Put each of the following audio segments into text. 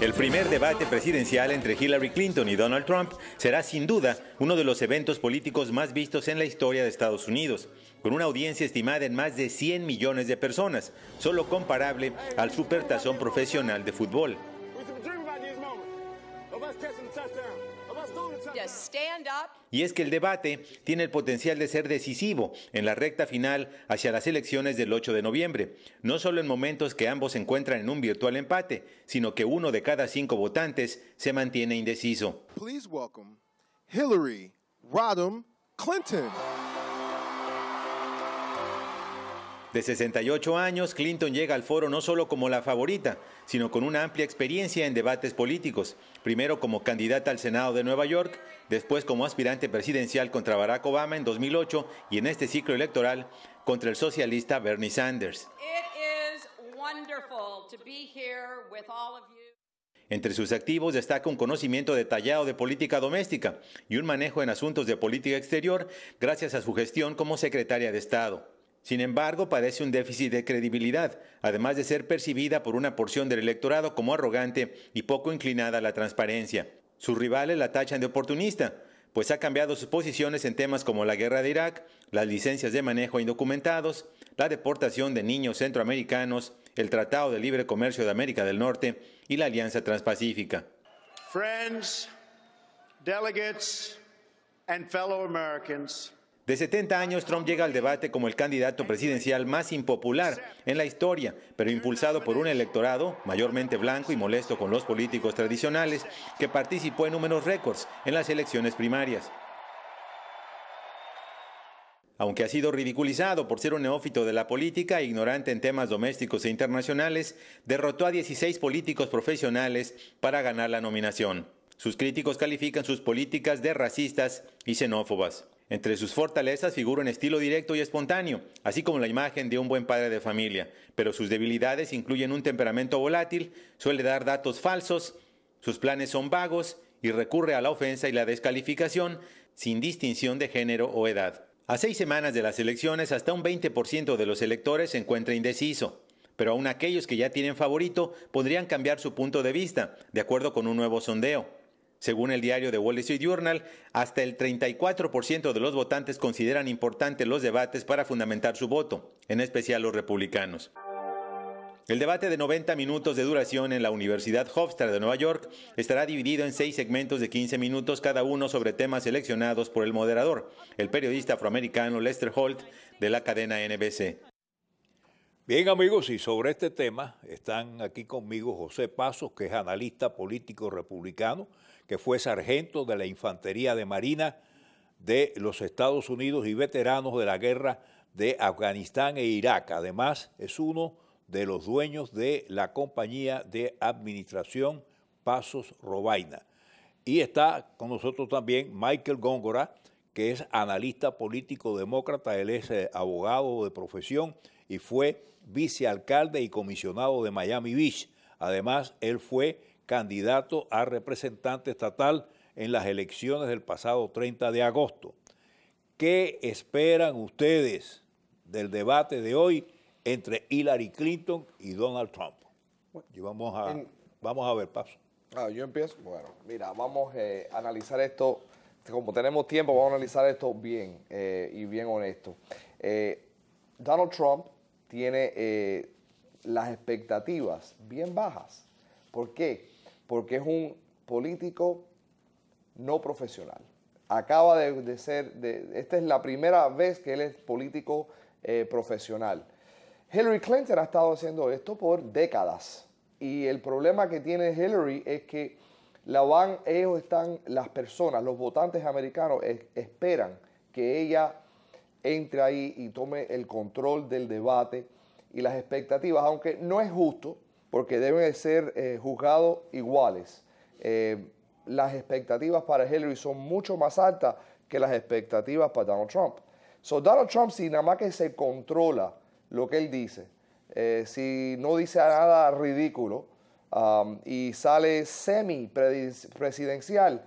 El primer debate presidencial entre Hillary Clinton y Donald Trump será sin duda uno de los eventos políticos más vistos en la historia de Estados Unidos, con una audiencia estimada en más de 100 millones de personas, solo comparable al Supertazón Profesional de Fútbol. Y es que el debate tiene el potencial de ser decisivo en la recta final hacia las elecciones del 8 de noviembre, no solo en momentos que ambos se encuentran en un virtual empate, sino que uno de cada cinco votantes se mantiene indeciso. Please welcome Hillary Rodham Clinton. De 68 años, Clinton llega al foro no solo como la favorita, sino con una amplia experiencia en debates políticos, primero como candidata al Senado de Nueva York, después como aspirante presidencial contra Barack Obama en 2008 y en este ciclo electoral contra el socialista Bernie Sanders. Entre sus activos destaca un conocimiento detallado de política doméstica y un manejo en asuntos de política exterior gracias a su gestión como secretaria de Estado. Sin embargo, padece un déficit de credibilidad, además de ser percibida por una porción del electorado como arrogante y poco inclinada a la transparencia. Sus rivales la tachan de oportunista, pues ha cambiado sus posiciones en temas como la guerra de Irak, las licencias de manejo indocumentados, la deportación de niños centroamericanos, el Tratado de Libre Comercio de América del Norte y la Alianza Transpacífica. De 70 años, Trump llega al debate como el candidato presidencial más impopular en la historia, pero impulsado por un electorado mayormente blanco y molesto con los políticos tradicionales, que participó en números récords en las elecciones primarias. Aunque ha sido ridiculizado por ser un neófito de la política e ignorante en temas domésticos e internacionales, derrotó a 16 políticos profesionales para ganar la nominación. Sus críticos califican sus políticas de racistas y xenófobas. Entre sus fortalezas figura un estilo directo y espontáneo, así como la imagen de un buen padre de familia, pero sus debilidades incluyen un temperamento volátil, suele dar datos falsos, sus planes son vagos y recurre a la ofensa y la descalificación sin distinción de género o edad. A seis semanas de las elecciones, hasta un 20% de los electores se encuentra indeciso, pero aún aquellos que ya tienen favorito podrían cambiar su punto de vista, de acuerdo con un nuevo sondeo. Según el diario The Wall Street Journal, hasta el 34% de los votantes consideran importantes los debates para fundamentar su voto, en especial los republicanos. El debate de 90 minutos de duración en la Universidad Hofstra de Nueva York estará dividido en seis segmentos de 15 minutos cada uno sobre temas seleccionados por el moderador, el periodista afroamericano Lester Holt, de la cadena NBC. Bien amigos, y sobre este tema están aquí conmigo José Pasos, que es analista político republicano, que fue sargento de la Infantería de Marina de los Estados Unidos y veterano de la guerra de Afganistán e Irak. Además, es uno de los dueños de la compañía de administración Pasos Robaina. Y está con nosotros también Michael Góngora, que es analista político demócrata, él es eh, abogado de profesión y fue vicealcalde y comisionado de Miami Beach. Además, él fue candidato a representante estatal en las elecciones del pasado 30 de agosto. ¿Qué esperan ustedes del debate de hoy entre Hillary Clinton y Donald Trump? Y vamos a, vamos a ver paso. Ah, yo empiezo. Bueno, mira, vamos eh, a analizar esto. Como tenemos tiempo, vamos a analizar esto bien eh, y bien honesto. Eh, Donald Trump tiene eh, las expectativas bien bajas. ¿Por qué? Porque es un político no profesional. Acaba de, ser, esta es la primera vez que él es político eh, profesional. Hillary Clinton ha estado haciendo esto por décadas y el problema que tiene Hillary es que la van, ellos están, las personas, los votantes americanos esperan que ella entre ahí y tome el control del debate y las expectativas, aunque no es justo, porque deben ser eh, juzgados iguales. Eh, las expectativas para Hillary son mucho más altas que las expectativas para Donald Trump. So, Donald Trump, si nada más que se controla lo que él dice, eh, si no dice nada ridículo um, y sale semi-presidencial,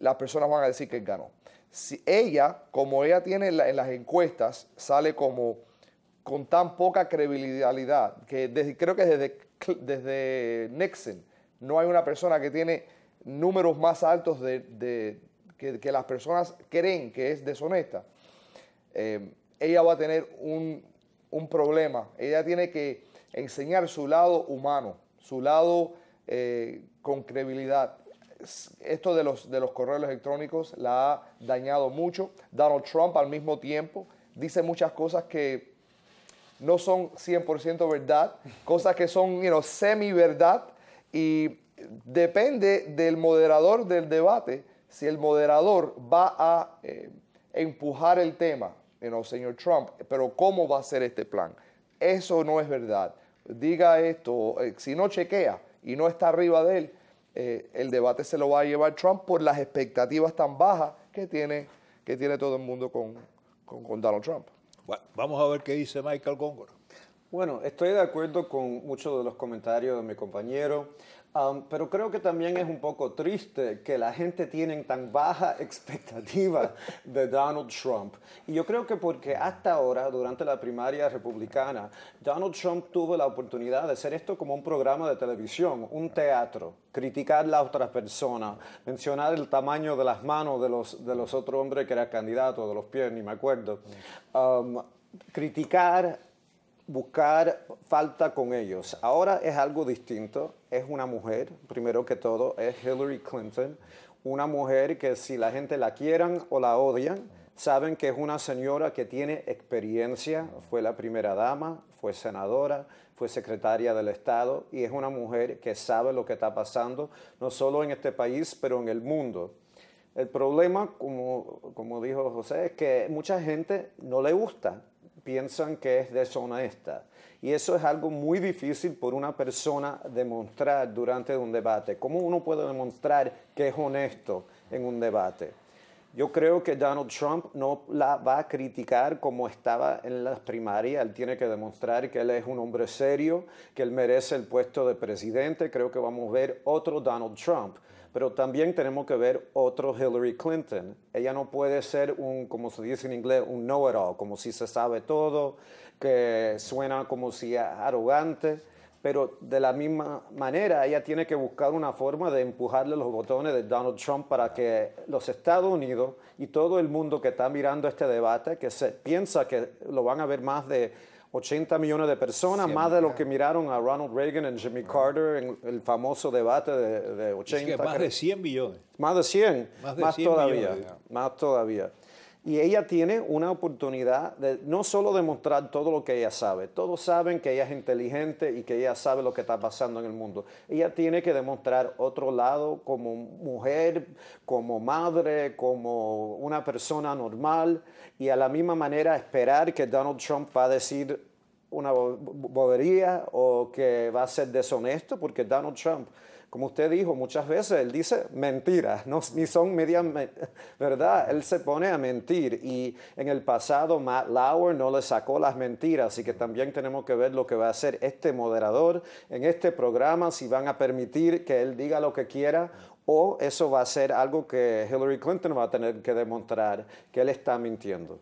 las personas van a decir que él ganó. Si ella, como ella tiene en, las encuestas, sale como con tan poca credibilidad, que creo que desde, desde no hay una persona que tiene números más altos de, que, las personas creen que es deshonesta, eh, ella va a tener un, problema. Ella tiene que enseñar su lado humano, su lado eh, con credibilidad esto de los, de los correos electrónicos la ha dañado mucho. Donald Trump al mismo tiempo dice muchas cosas que no son 100% verdad, cosas que son semi-verdad y depende del moderador del debate si el moderador va a eh, empujar el tema, you señor Trump, pero ¿cómo va a ser este plan? Eso no es verdad. Diga esto, eh, si no chequea y no está arriba de él, eh, el debate se lo va a llevar Trump por las expectativas tan bajas que tiene, que tiene todo el mundo con, con Donald Trump. Bueno, vamos a ver qué dice Michael Góngora. Bueno, estoy de acuerdo con muchos de los comentarios de mi compañero pero creo que también es un poco triste que la gente tiene tan baja expectativa de Donald Trump. Y yo creo que porque hasta ahora, durante la primaria republicana, Donald Trump tuvo la oportunidad de hacer esto como un programa de televisión, un teatro, criticar a la otra persona, mencionar el tamaño de las manos de los, de los otros hombres que era candidato, de los pies, ni me acuerdo. criticar buscar falta con ellos. Ahora es algo distinto es una mujer, primero que todo, es Hillary Clinton, una mujer que si la gente la quieran o la odian, saben que es una señora que tiene experiencia, fue la primera dama, fue senadora, fue secretaria del Estado y es una mujer que sabe lo que está pasando, no solo en este país, pero en el mundo. El problema, como, como dijo José, es que mucha gente no le gusta piensan que es deshonesta. Y eso es algo muy difícil por una persona demostrar durante un debate. ¿Cómo uno puede demostrar que es honesto en un debate? Yo creo que Donald Trump no la va a criticar como estaba en las primarias. Él tiene que demostrar que él es un hombre serio, que él merece el puesto de presidente. Creo que vamos a ver otro Donald Trump pero también tenemos que ver otro Hillary Clinton. Ella no puede ser un, como se dice en inglés, un know-it-all, como si se sabe todo, que suena como si arrogante pero de la misma manera ella tiene que buscar una forma de empujarle los botones de Donald Trump para que los Estados Unidos y todo el mundo que está mirando este debate, que se piensa que lo van a ver más de 80 millones de personas, más de lo que miraron a Ronald Reagan y Jimmy Carter en el famoso debate de, 80. Es que más de 100 millones. Más de 100, más, de más todavía, más todavía y ella tiene una oportunidad de no solo demostrar todo lo que ella sabe, todos saben que ella es inteligente y que ella sabe lo que está pasando en el mundo. Ella tiene que demostrar otro lado como mujer, como madre, como una persona normal y a la misma manera esperar que Donald Trump va a decir una bobería o que va a ser deshonesto porque Donald Trump como usted dijo, muchas veces él dice mentiras, no, ni son medias, ¿verdad? Él se pone a mentir y en el pasado Matt Lauer no le sacó las mentiras, así que también tenemos que ver lo que va a hacer este moderador en este programa, si van a permitir que él diga lo que quiera o eso va a ser algo que Hillary Clinton va a tener que demostrar que él está mintiendo.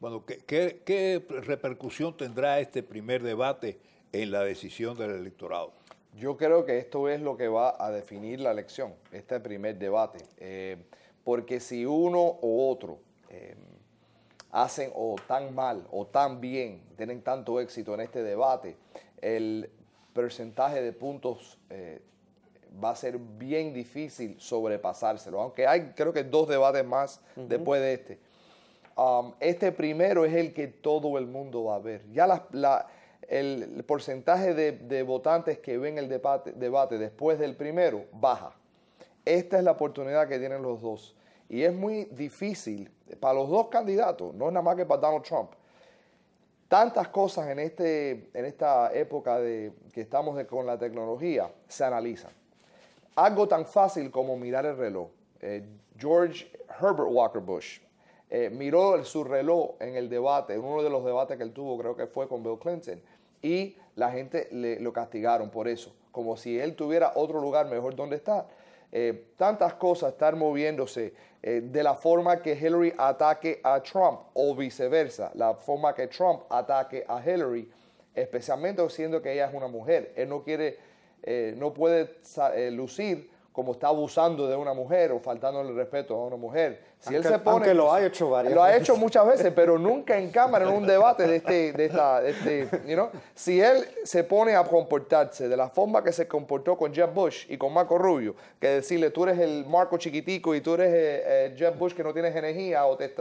Bueno, qué repercusión tendrá este primer debate en la decisión del electorado? Yo creo que esto es lo que va a definir la elección, este primer debate. Eh, porque si uno u otro eh, hacen o tan mal o tan bien, tienen tanto éxito en este debate, el porcentaje de puntos eh, va a ser bien difícil sobrepasárselo. Aunque hay creo que dos debates más después de este. Um, este primero es el que todo el mundo va a ver. Ya las, la, el porcentaje de, votantes que ven el debate, después del primero baja. Esta es la oportunidad que tienen los dos. Y es muy difícil para los dos candidatos, no es nada más que para Donald Trump. Tantas cosas en, este, esta época de, que estamos con la tecnología se analizan. Algo tan fácil como mirar el reloj. Eh, George Herbert Walker Bush, eh, miró su reloj en el debate, en uno de los debates que él tuvo, creo que fue con Bill Clinton, y la gente le, lo castigaron por eso, como si él tuviera otro lugar mejor donde estar. Eh, tantas cosas estar moviéndose eh, de la forma que Hillary ataque a Trump o viceversa, la forma que Trump ataque a Hillary, especialmente siendo que ella es una mujer. Él no quiere, eh, no puede lucir como está abusando de una mujer o faltando el respeto a una mujer. Si él se pone. lo ha hecho varias veces. Lo ha hecho muchas veces, pero nunca en cámara, en un debate de este. De esta, este, Si él se pone a comportarse de la forma que se comportó con Jeff Bush y con Marco Rubio, que decirle tú eres el Marco chiquitico y tú eres eh, eh Bush que no tienes energía o te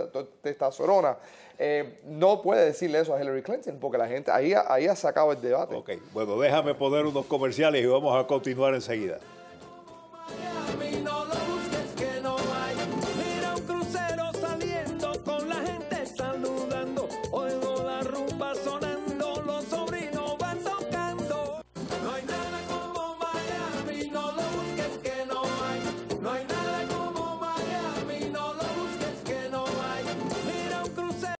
estás sorona, eh, no puede decirle eso a Hillary Clinton, porque la gente. Ahí, ahí ha sacado el debate. Ok, bueno, déjame poner unos comerciales y vamos a continuar enseguida. Yeah.